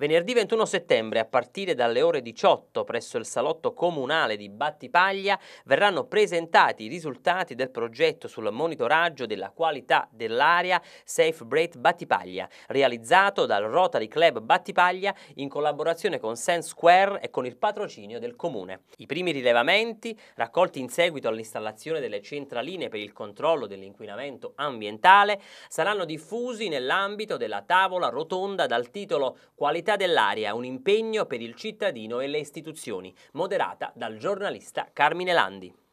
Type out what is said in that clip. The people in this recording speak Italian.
Venerdì 21 settembre, a partire dalle ore 18 presso il salotto comunale di Battipaglia, verranno presentati i risultati del progetto sul monitoraggio della qualità dell'aria Safe Breath Battipaglia, realizzato dal Rotary Club Battipaglia in collaborazione con Sense Square e con il patrocinio del comune. I primi rilevamenti, raccolti in seguito all'installazione delle centraline per il controllo dell'inquinamento ambientale, saranno diffusi nell'ambito della tavola rotonda dal titolo Qualità qualità dell'aria, un impegno per il cittadino e le istituzioni, moderata dal giornalista Carmine Landi.